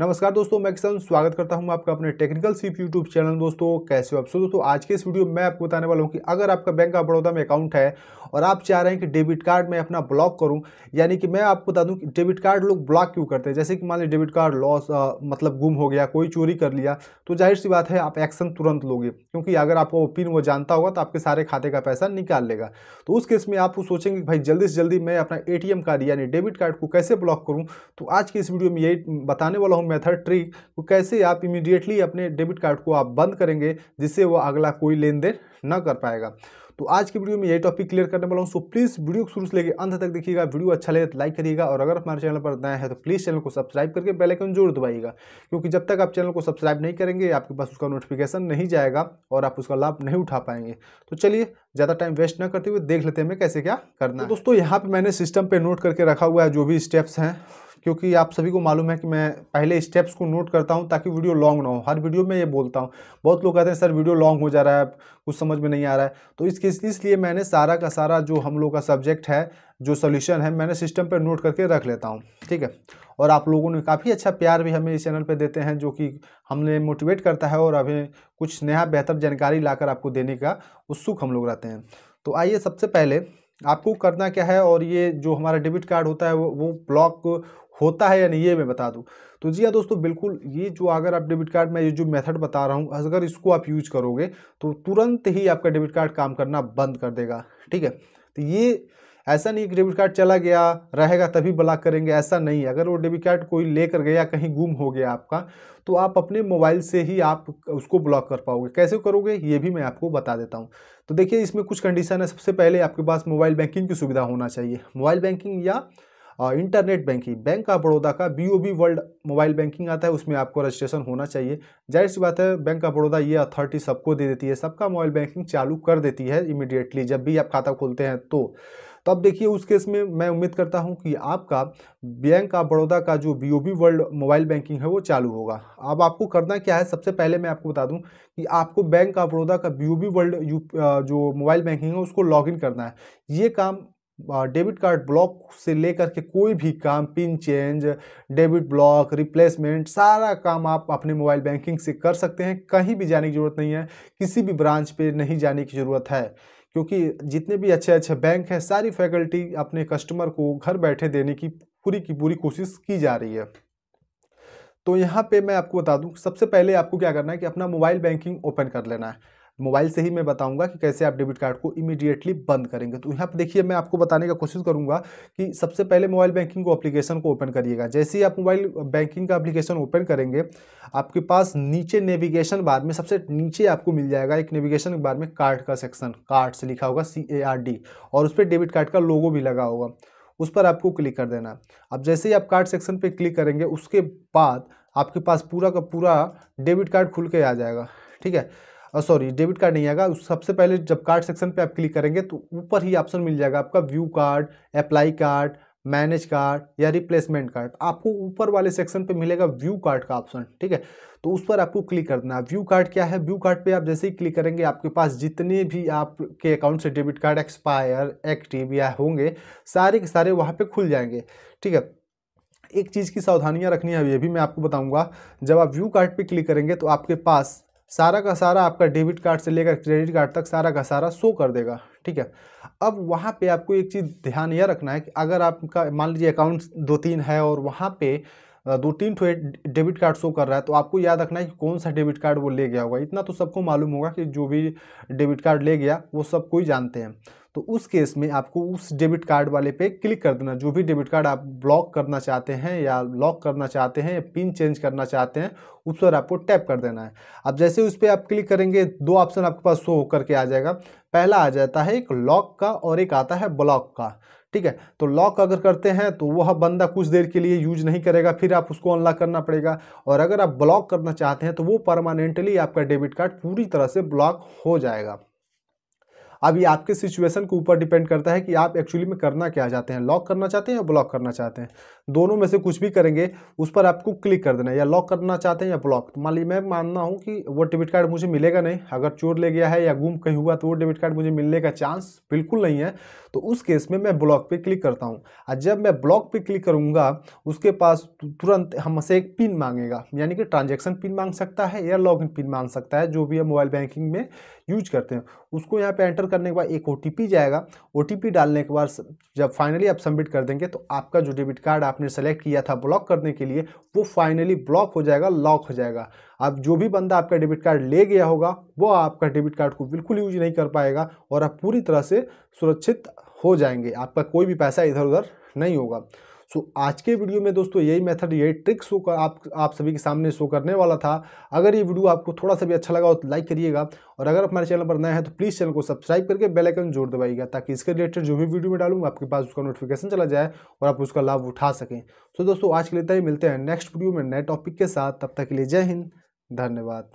नमस्कार दोस्तों मैं किसान स्वागत करता हूं आपका अपने टेक्निकल सीप यूट्यूब चैनल दोस्तों कैसे हो आप सो दोस्तों आज के इस वीडियो में मैं आपको बताने वाला हूं कि अगर आपका बैंक ऑफ बड़ौदा में अकाउंट है और आप चाह रहे हैं कि डेबिट कार्ड में अपना ब्लॉक करूं यानी कि मैं आपको बता दूँ कि डेबिट कार्ड लोग ब्लॉक क्यों करते हैं जैसे कि मान लीजिए डेबिट कार्ड लॉस मतलब गुम हो गया कोई चोरी कर लिया तो जाहिर सी बात है आप एक्शन तुरंत लोगे क्योंकि अगर आपको पिन वो जानता होगा तो आपके सारे खाते का पैसा निकाल लेगा तो उस केस में आप सोचेंगे भाई जल्दी से जल्दी मैं अपना ए कार्ड यानी डेबिट कार्ड को कैसे ब्लॉक करूँ तो आज की इस वीडियो में यही बताने वाला हूँ डाउन मेथड ट्रिक को कैसे आप इमीडिएटली अपने डेबिट कार्ड को आप बंद करेंगे जिससे वो अगला कोई लेन देन ना कर पाएगा तो आज की वीडियो में यही टॉपिक क्लियर करने वाला हूँ सो प्लीज़ वीडियो को शुरू से लेकर अंत तक देखिएगा वीडियो अच्छा लगे तो लाइक करिएगा और अगर हमारे चैनल पर नया है तो प्लीज़ चैनल को सब्सक्राइब करके बेल आइकन जरूर दबाइएगा क्योंकि जब तक आप चैनल को सब्सक्राइब नहीं करेंगे आपके पास उसका नोटिफिकेशन नहीं जाएगा और आप उसका लाभ नहीं उठा पाएंगे तो चलिए ज़्यादा टाइम वेस्ट ना करते हुए देख लेते हैं हमें कैसे क्या करना है तो दोस्तों यहाँ पे मैंने सिस्टम पर नोट करके रखा हुआ है जो भी स्टेप्स हैं क्योंकि आप सभी को मालूम है कि मैं पहले स्टेप्स को नोट करता हूँ ताकि वीडियो लॉन्ग ना हो हर वीडियो में ये बोलता हूँ बहुत लोग कहते हैं सर वीडियो लॉन्ग हो जा रहा है कुछ समझ में नहीं आ रहा है तो इसके इसलिए मैंने सारा का सारा जो हम लोग का सब्जेक्ट है जो सोल्यूशन है मैंने सिस्टम पर नोट करके रख लेता हूँ ठीक है और आप लोगों ने काफ़ी अच्छा प्यार भी हमें इस चैनल पर देते हैं जो कि हमने मोटिवेट करता है और अभी कुछ नया बेहतर जानकारी लाकर आपको देने का उत्सुक हम लोग रहते हैं तो आइए सबसे पहले आपको करना क्या है और ये जो हमारा डेबिट कार्ड होता है वो वो ब्लॉक होता है या नहीं ये मैं बता दूँ तो जी हाँ दोस्तों बिल्कुल ये जो अगर आप डेबिट कार्ड में ये जो मेथड बता रहा हूँ अगर इसको आप यूज करोगे तो तुरंत ही आपका डेबिट कार्ड काम करना बंद कर देगा ठीक है तो ये ऐसा नहीं कि डेबिट कार्ड चला गया रहेगा तभी ब्लॉक करेंगे ऐसा नहीं अगर वो डेबिट कार्ड कोई लेकर गया कहीं गुम हो गया आपका तो आप अपने मोबाइल से ही आप उसको ब्लॉक कर पाओगे कैसे करोगे ये भी मैं आपको बता देता हूँ तो देखिए इसमें कुछ कंडीशन है सबसे पहले आपके पास मोबाइल बैंकिंग की सुविधा होना चाहिए मोबाइल बैंकिंग या internet banking bank of Baroda का B O World mobile banking आता है उसमें आपको रजिस्ट्रेशन होना चाहिए जाहिर सी बात है बैंक ऑफ बड़ौदा ये अथॉरिटी सबको दे देती है सबका मोबाइल बैंकिंग चालू कर देती है इमीडिएटली जब भी आप खाता खोलते हैं तो तो अब देखिए उस केस में मैं उम्मीद करता हूँ कि आपका बैंक ऑफ बड़ौदा का जो बी वर्ल्ड मोबाइल बैंकिंग है वो चालू होगा अब आपको करना क्या है सबसे पहले मैं आपको बता दूँ कि आपको बैंक ऑफ बड़ौदा का बी वर्ल्ड जो मोबाइल बैंकिंग है उसको लॉग करना है ये काम डेबिट कार्ड ब्लॉक से लेकर के कोई भी काम PIN change debit block replacement सारा काम आप अपने मोबाइल बैंकिंग से कर सकते हैं कहीं भी जाने की ज़रूरत नहीं है किसी भी ब्रांच पे नहीं जाने की ज़रूरत है क्योंकि जितने भी अच्छे अच्छे बैंक हैं सारी फैकल्टी अपने कस्टमर को घर बैठे देने की पूरी की पूरी कोशिश की जा रही है तो यहाँ पे मैं आपको बता दूँ सबसे पहले आपको क्या करना है कि अपना मोबाइल बैंकिंग ओपन कर लेना है मोबाइल से ही मैं बताऊंगा कि कैसे आप डेबिट कार्ड को इमीडिएटली बंद करेंगे तो यहाँ पर देखिए मैं आपको बताने का कोशिश करूँगा कि सबसे पहले मोबाइल बैंकिंग को एप्लीकेशन को ओपन करिएगा जैसे ही आप मोबाइल बैंकिंग का एप्लीकेशन ओपन करेंगे आपके पास नीचे नेविगेशन बार में सबसे नीचे आपको मिल जाएगा एक नेविगेशन बार में कार्ड का सेक्शन कार्ड से लिखा होगा सी ए आर डी और उस पर डेबिट कार्ड का लोगो भी लगा होगा उस पर आपको क्लिक कर देना अब जैसे ही आप कार्ड सेक्शन पर क्लिक करेंगे उसके बाद आपके पास पूरा का पूरा डेबिट कार्ड खुल के आ जाएगा ठीक है सॉरी डेबिट कार्ड नहीं आएगा उस सबसे पहले जब कार्ड सेक्शन पे आप क्लिक करेंगे तो ऊपर ही ऑप्शन मिल जाएगा आपका view card apply card manage card या रिप्लेसमेंट कार्ड आपको ऊपर वाले सेक्शन पे मिलेगा व्यू कार्ड का ऑप्शन ठीक है तो उस पर आपको क्लिक करना है व्यू कार्ड क्या है व्यू कार्ड पे आप जैसे ही क्लिक करेंगे आपके पास जितने भी आपके अकाउंट से डेबिट कार्ड एक्सपायर एक्टिव या होंगे सारे के सारे वहाँ पर खुल जाएंगे ठीक है एक चीज़ की सावधानियाँ रखनी है ये भी मैं आपको बताऊँगा जब आप व्यू कार्ड पर क्लिक करेंगे तो आपके पास सारा का सारा आपका डेबिट कार्ड से लेकर क्रेडिट कार्ड तक सारा का सारा शो कर देगा ठीक है अब वहाँ पे आपको एक चीज़ ध्यान यह रखना है कि अगर आपका मान लीजिए अकाउंट दो तीन है और वहाँ पे दो तीन ठो डेबिट कार्ड शो कर रहा है तो आपको याद रखना है कि कौन सा डेबिट कार्ड वो ले गया होगा इतना तो सबको मालूम होगा कि जो भी डेबिट कार्ड ले गया वो सब कोई जानते हैं तो उस केस में आपको उस डेबिट कार्ड वाले पे क्लिक कर देना जो भी डेबिट कार्ड आप ब्लॉक करना चाहते हैं या लॉक करना चाहते हैं या पिन चेंज करना चाहते हैं उस पर आपको टैप कर देना है अब जैसे उस पर आप क्लिक करेंगे दो ऑप्शन आपके पास शो होकर के आ जाएगा पहला आ जाता है एक लॉक का और एक आता है ब्लॉक का ठीक है तो लॉक अगर करते हैं तो वह बंदा कुछ देर के लिए यूज नहीं करेगा फिर आप उसको अनलॉक करना पड़ेगा और अगर आप ब्लॉक करना चाहते हैं तो वो परमानेंटली आपका डेबिट कार्ड पूरी तरह से ब्लॉक हो जाएगा अभी आपके सिचुएशन के ऊपर डिपेंड करता है कि आप एक्चुअली में करना क्या चाहते हैं लॉक करना चाहते हैं या ब्लॉक करना चाहते हैं दोनों में से कुछ भी करेंगे उस पर आपको क्लिक कर देना है या लॉक करना चाहते हैं या ब्लॉक तो मान ली मैं मानना हूँ कि वो डेबिट कार्ड मुझे मिलेगा नहीं अगर चोर ले गया है या गुम कहीं हुआ तो वो डेबिट कार्ड मुझे मिलने का चांस बिल्कुल नहीं है तो उस केस में मैं ब्लॉक पर क्लिक करता हूँ और जब मैं ब्लॉक पर क्लिक करूँगा उसके पास तुरंत हमसे एक पिन मांगेगा यानी कि ट्रांजेक्शन पिन मांग सकता है या लॉग पिन मांग सकता है जो भी है मोबाइल बैंकिंग में यूज करते हैं उसको यहाँ पे एंटर करने के बाद एक ओ जाएगा ओ डालने के बाद जब फाइनली आप सबमिट कर देंगे तो आपका जो डेबिट कार्ड आपने सेलेक्ट किया था ब्लॉक करने के लिए वो फाइनली ब्लॉक हो जाएगा लॉक हो जाएगा अब जो भी बंदा आपका डेबिट कार्ड ले गया होगा वो आपका डेबिट कार्ड को बिल्कुल यूज नहीं कर पाएगा और आप पूरी तरह से सुरक्षित हो जाएंगे आपका कोई भी पैसा इधर उधर नहीं होगा सो so, आज के वीडियो में दोस्तों यही मेथड यही ट्रिक शो कर आप आप सभी के सामने शो करने वाला था अगर ये वीडियो आपको थोड़ा सा भी अच्छा लगा हो तो लाइक करिएगा और अगर हमारे चैनल पर नया है तो प्लीज़ चैनल को सब्सक्राइब करके बेल आइकन जोर दबाइएगा ताकि इसके रिलेटेड जो भी वीडियो में डालूंगा आपके पास उसका नोटिफिकेशन चला जाए और आप उसका लाभ उठा सकें सो so, दोस्तों आज के लिए ही मिलते हैं नेक्स्ट वीडियो में नए टॉपिक के साथ तब तक के लिए जय हिंद धन्यवाद